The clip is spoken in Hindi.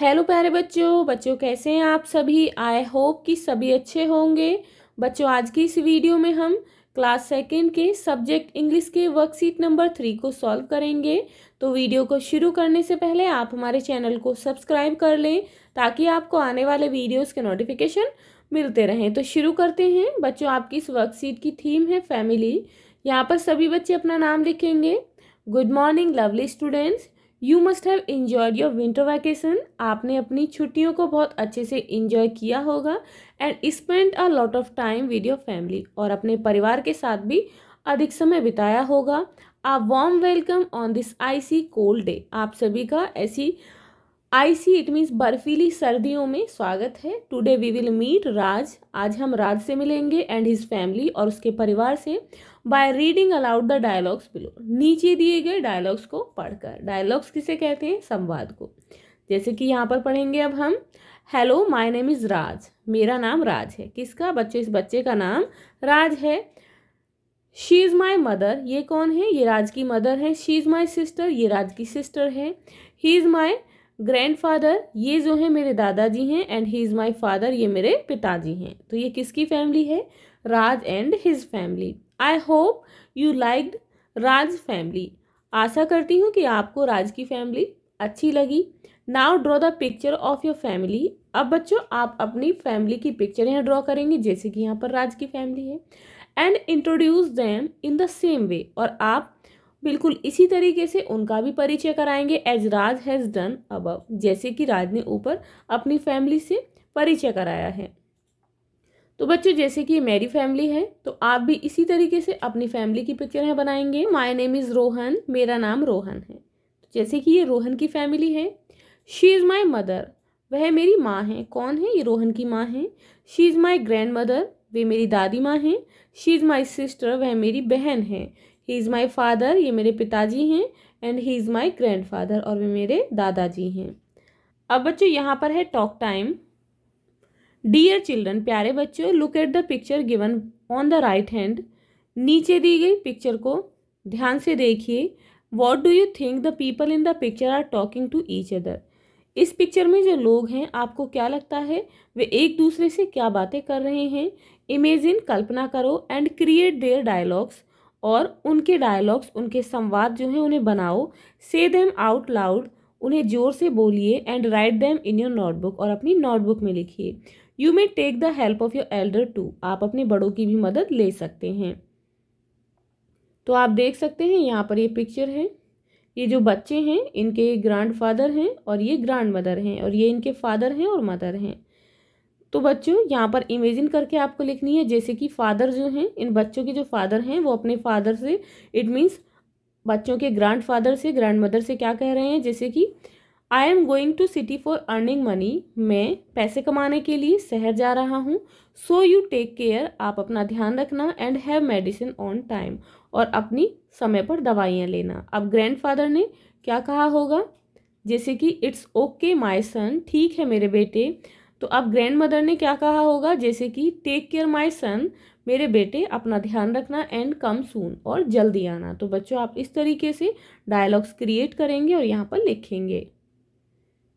हेलो प्यारे बच्चों बच्चों कैसे हैं आप सभी आई होप कि सभी अच्छे होंगे बच्चों आज की इस वीडियो में हम क्लास सेकेंड के सब्जेक्ट इंग्लिश के वर्कशीट नंबर थ्री को सॉल्व करेंगे तो वीडियो को शुरू करने से पहले आप हमारे चैनल को सब्सक्राइब कर लें ताकि आपको आने वाले वीडियोज़ के नोटिफिकेशन मिलते रहें तो शुरू करते हैं बच्चों आपकी इस वर्कशीट की थीम है फैमिली यहाँ पर सभी बच्चे अपना नाम लिखेंगे good morning lovely students you must have enjoyed your winter vacation आपने अपनी छुट्टियों को बहुत अच्छे से इंजॉय किया होगा and spend a lot of time with your family और अपने परिवार के साथ भी अधिक समय बिताया होगा a warm welcome on this icy cold day आप सभी का ऐसी आईसी इट मीन्स बर्फीली सर्दियों में स्वागत है today we will meet Raj आज हम राज से मिलेंगे एंड हिज फैमिली और उसके परिवार से by reading aloud the dialogues below नीचे दिए गए डायलॉग्स को पढ़कर डायलॉग्स किसे कहते हैं संवाद को जैसे कि यहाँ पर पढ़ेंगे अब हम hello my name is Raj मेरा नाम राज है किसका बच्चे इस बच्चे का नाम राज है शी इज़ माई मदर ये कौन है ये राज की मदर है शी इज़ माई सिस्टर ये राज की सिस्टर है he is my grandfather ये जो है मेरे दादाजी हैं and he is my father ये मेरे पिताजी हैं तो ये किसकी फैमिली है Raj and his family I hope you liked Raj family आशा करती हूँ कि आपको राज की फैमिली अच्छी लगी now draw the picture of your family अब बच्चों आप अपनी फैमिली की पिक्चर यहाँ ड्रॉ करेंगे जैसे कि यहाँ पर राज की फैमिली है and introduce them in the same way और आप बिल्कुल इसी तरीके से उनका भी परिचय कराएंगे एज राज हैज़ डन अब जैसे कि राज ने ऊपर अपनी फैमिली से परिचय कराया है तो बच्चों जैसे कि मेरी फैमिली है तो आप भी इसी तरीके से अपनी फैमिली की पिक्चर यहाँ बनाएंगे माई नेम इज़ रोहन मेरा नाम रोहन है तो जैसे कि ये रोहन की फैमिली है शी इज़ माई मदर वह मेरी माँ है कौन है ये रोहन की माँ है she is my grandmother वे मेरी दादी माँ हैं शी इज़ माई सिस्टर वह मेरी बहन है ही इज़ माई फादर ये मेरे पिताजी हैं and he is my grandfather और वे मेरे दादाजी हैं अब बच्चों यहाँ पर है टॉक टाइम डियर चिल्ड्रन प्यारे बच्चों look at the picture given on the right hand नीचे दी गई पिक्चर को ध्यान से देखिए what do you think the people in the picture are talking to each other इस पिक्चर में जो लोग हैं आपको क्या लगता है वे एक दूसरे से क्या बातें कर रहे हैं इमेजिन कल्पना करो एंड क्रिएट देयर डायलॉग्स और उनके डायलॉग्स उनके संवाद जो हैं उन्हें बनाओ से देम आउट लाउड उन्हें ज़ोर से बोलिए and write them in your notebook और अपनी नोटबुक में लिखिए you may take the help of your elder too आप अपने बड़ों की भी मदद ले सकते हैं तो आप देख सकते हैं यहाँ पर ये पिक्चर है ये जो बच्चे हैं इनके फादर हैं और ये ग्रैंड मदर हैं और ये इनके फादर हैं और मदर हैं तो बच्चों यहाँ पर इमेजिन करके आपको लिखनी है जैसे कि फादर जो हैं इन बच्चों के जो फादर हैं वो अपने फादर से इट मीन्स बच्चों के ग्रैंड फादर से ग्रैंड मदर से क्या कह रहे हैं जैसे कि I am going to city for earning money मैं पैसे कमाने के लिए शहर जा रहा हूँ सो यू टेक केयर आप अपना ध्यान रखना and have medicine on time और अपनी समय पर दवाइयाँ लेना अब ग्रैंडफादर ने क्या कहा होगा जैसे कि इट्स ओके माई सन ठीक है मेरे बेटे तो अब ग्रैंड मदर ने क्या कहा होगा जैसे कि टेक केयर माई सन मेरे बेटे अपना ध्यान रखना एंड कम सून और जल्दी आना तो बच्चों आप इस तरीके से डायलॉग्स क्रिएट करेंगे और यहाँ पर लिखेंगे